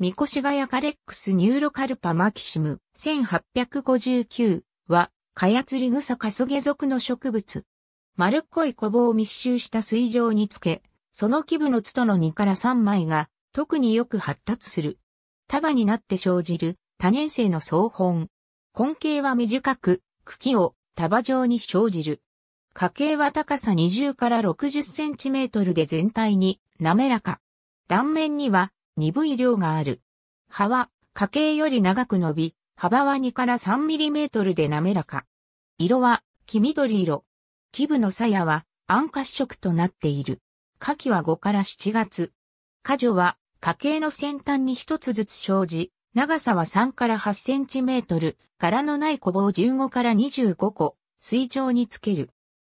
ミコシガヤカレックスニューロカルパマキシム1859は、カヤツリグサカスゲ属の植物。丸っこい小棒を密集した水上につけ、その基部のツトの2から3枚が特によく発達する。束になって生じる多年生の草本。根茎は短く、茎を束状に生じる。花茎は高さ20から60センチメートルで全体に滑らか。断面には鈍い量がある。葉は、花茎より長く伸び、幅は2から3ミリメートルで滑らか。色は、黄緑色。基部の鞘は、暗褐色となっている。花期は5から7月。花女は、花茎の先端に一つずつ生じ、長さは3から8センチメートル、柄のない小棒15から25個、水上につける。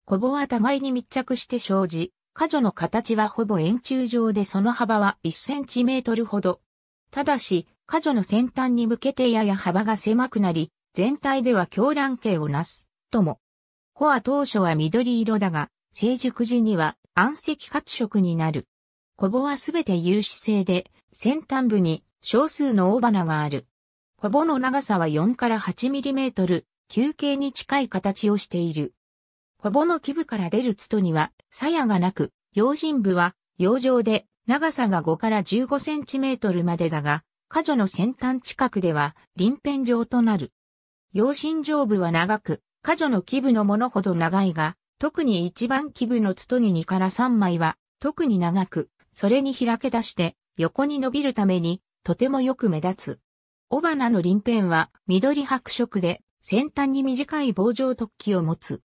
小棒は互いに密着して生じ、ジョの形はほぼ円柱状でその幅は1センチメートルほど。ただし、ジョの先端に向けてやや幅が狭くなり、全体では狂乱形をなす、とも。穂は当初は緑色だが、成熟時には暗赤褐色になる。コボはすべて有刺性で、先端部に少数の大花がある。コボの長さは4から8ミリメートル、球形に近い形をしている。ほぼの基部から出るツトには、鞘がなく、用心部は、養生で、長さが5から15センチメートルまでだが、果剰の先端近くでは、臨辺状となる。養心上部は長く、果剰の基部のものほど長いが、特に一番基部のツトに2から3枚は、特に長く、それに開け出して、横に伸びるために、とてもよく目立つ。尾花の臨辺は、緑白色で、先端に短い棒状突起を持つ。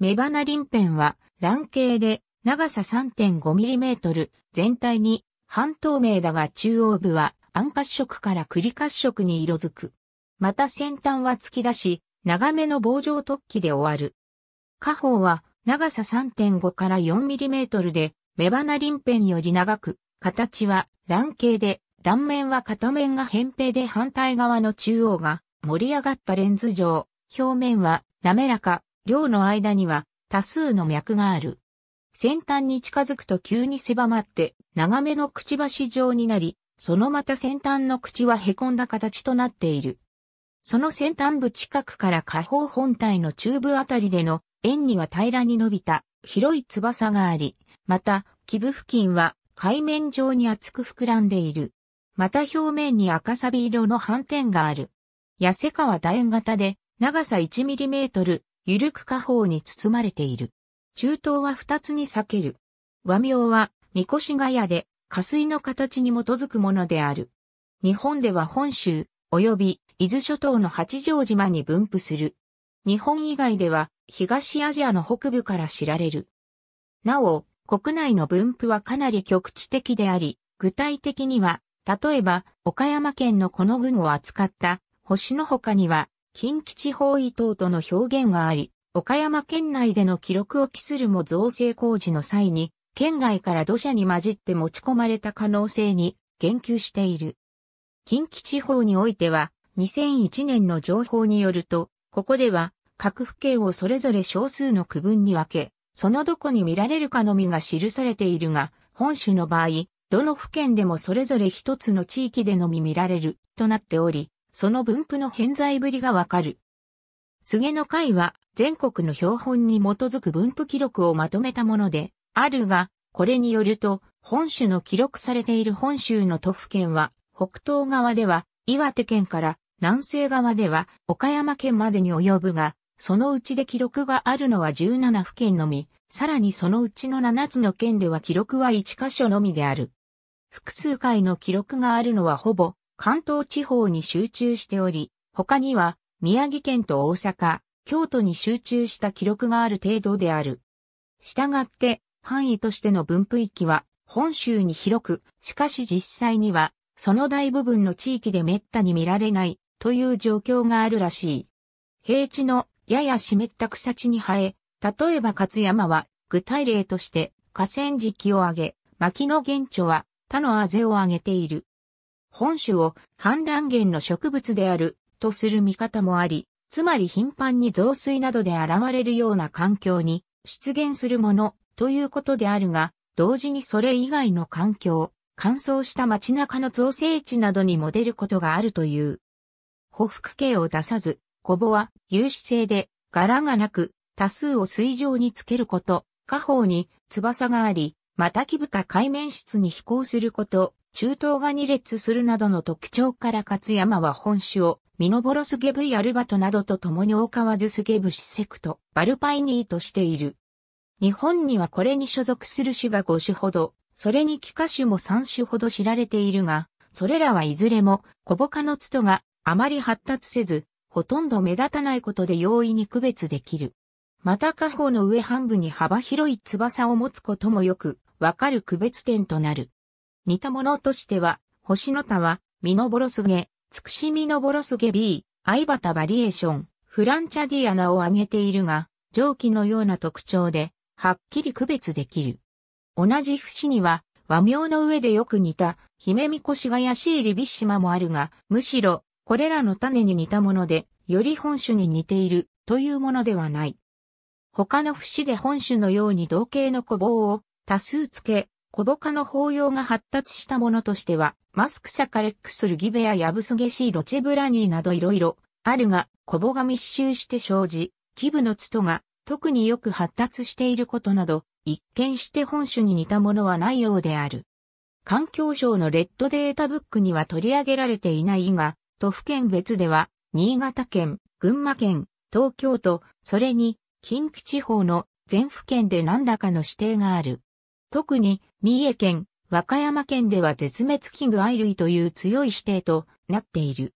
メバナリンペンは、卵形で、長さ 3.5mm、全体に、半透明だが中央部は、暗褐色から栗褐色に色づく。また先端は突き出し、長めの棒状突起で終わる。下方は、長さ3.5から 4mm で、メバナリンペンより長く、形は卵形で、断面は片面が扁平で反対側の中央が盛り上がったレンズ状、表面は滑らか、両の間には多数の脈がある。先端に近づくと急に狭まって長めのくちばし状になり、そのまた先端の口は凹んだ形となっている。その先端部近くから下方本体の中部あたりでの円には平らに伸びた広い翼があり、また、基部付近は海面上に厚く膨らんでいる。また表面に赤サビ色の斑点がある。痩せ川楕円型で長さ1トル、ゆるく下方に包まれている。中東は二つに裂ける。和名は、三越しがやで、下水の形に基づくものである。日本では本州、及び伊豆諸島の八丈島に分布する。日本以外では、東アジアの北部から知られる。なお、国内の分布はかなり局地的であり、具体的には、例えば、岡山県のこの群を扱った、星の他には、近畿地方伊東との表現があり、岡山県内での記録を期するも造成工事の際に、県外から土砂に混じって持ち込まれた可能性に言及している。近畿地方においては、2001年の情報によると、ここでは、各府県をそれぞれ少数の区分に分け、そのどこに見られるかのみが記されているが、本州の場合、どの府県でもそれぞれ一つの地域でのみ見られる、となっており、その分布の偏在ぶりがわかる。菅の会は全国の標本に基づく分布記録をまとめたもので、あるが、これによると、本州の記録されている本州の都府県は、北東側では岩手県から南西側では岡山県までに及ぶが、そのうちで記録があるのは17府県のみ、さらにそのうちの7つの県では記録は1箇所のみである。複数回の記録があるのはほぼ関東地方に集中しており、他には宮城県と大阪、京都に集中した記録がある程度である。従って、範囲としての分布域は本州に広く、しかし実際には、その大部分の地域で滅多に見られないという状況があるらしい。平地のやや湿った草地に生え、例えば勝山は具体例として河川敷を挙げ、牧野原著は他のあぜを挙げている。本種を氾濫源の植物であるとする見方もあり、つまり頻繁に増水などで現れるような環境に出現するものということであるが、同時にそれ以外の環境、乾燥した街中の造成地などにも出ることがあるという。補服形を出さず、コボは有刺性で柄がなく多数を水上につけること、下方に翼があり、また木深海面室に飛行すること、中東が2列するなどの特徴から勝山は本種をミノボロスゲブイアルバトなどと共に大川ズスゲブシセクト、バルパイニーとしている。日本にはこれに所属する種が5種ほど、それに幾何種も3種ほど知られているが、それらはいずれも小ボカのツトがあまり発達せず、ほとんど目立たないことで容易に区別できる。また下方の上半部に幅広い翼を持つこともよくわかる区別点となる。似たものとしては、星の田は、ミノボロスゲ、つくしミノボロスゲ B、相畑バリエーション、フランチャディアナを挙げているが、蒸気のような特徴で、はっきり区別できる。同じ節には、和名の上でよく似た、姫みこしがやしいビッシマもあるが、むしろ、これらの種に似たもので、より本種に似ている、というものではない。他の節で本種のように同型の古棒を多数付け、小ボカの法要が発達したものとしては、マスクャカレックスルギベやヤブスゲシーロチェブラニーなどいろいろあるが、小ボが密集して生じ、キブのツトが特によく発達していることなど、一見して本種に似たものはないようである。環境省のレッドデータブックには取り上げられていないが、都府県別では、新潟県、群馬県、東京都、それに近畿地方の全府県で何らかの指定がある。特に、三重県、和歌山県では絶滅危惧愛類という強い指定となっている。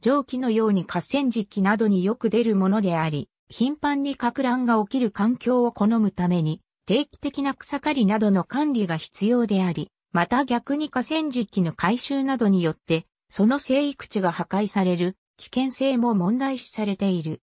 蒸気のように河川敷などによく出るものであり、頻繁に拡乱が起きる環境を好むために、定期的な草刈りなどの管理が必要であり、また逆に河川敷の回収などによって、その生育地が破壊される危険性も問題視されている。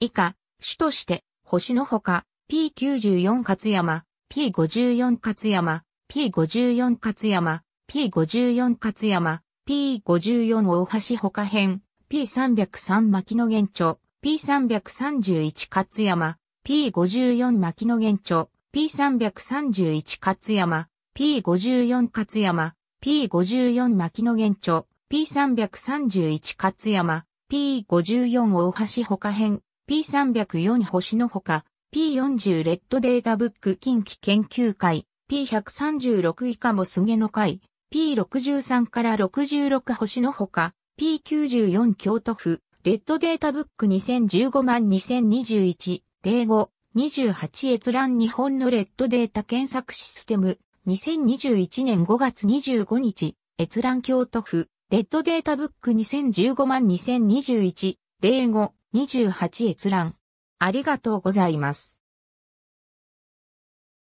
以下、主として星のほか、P94 勝山、P54 勝山、P54 勝山、P54 勝山、P54 大橋ほか編、P303 牧野源著、P331 勝山、P54 牧野源著、P331 勝山、P54 勝山、P54 牧野源著、P331 勝山、P54 大橋ほか編、P304 星のほか、P40 レッドデータブック近畿研究会、P136 以下もすげの会、P63 から66星のほか、P94 京都府、レッドデータブック2015万2021、05、28閲覧日本のレッドデータ検索システム、2021年5月25日、閲覧京都府、レッドデータブック2015万2021、05、28閲覧。ありがとうございます。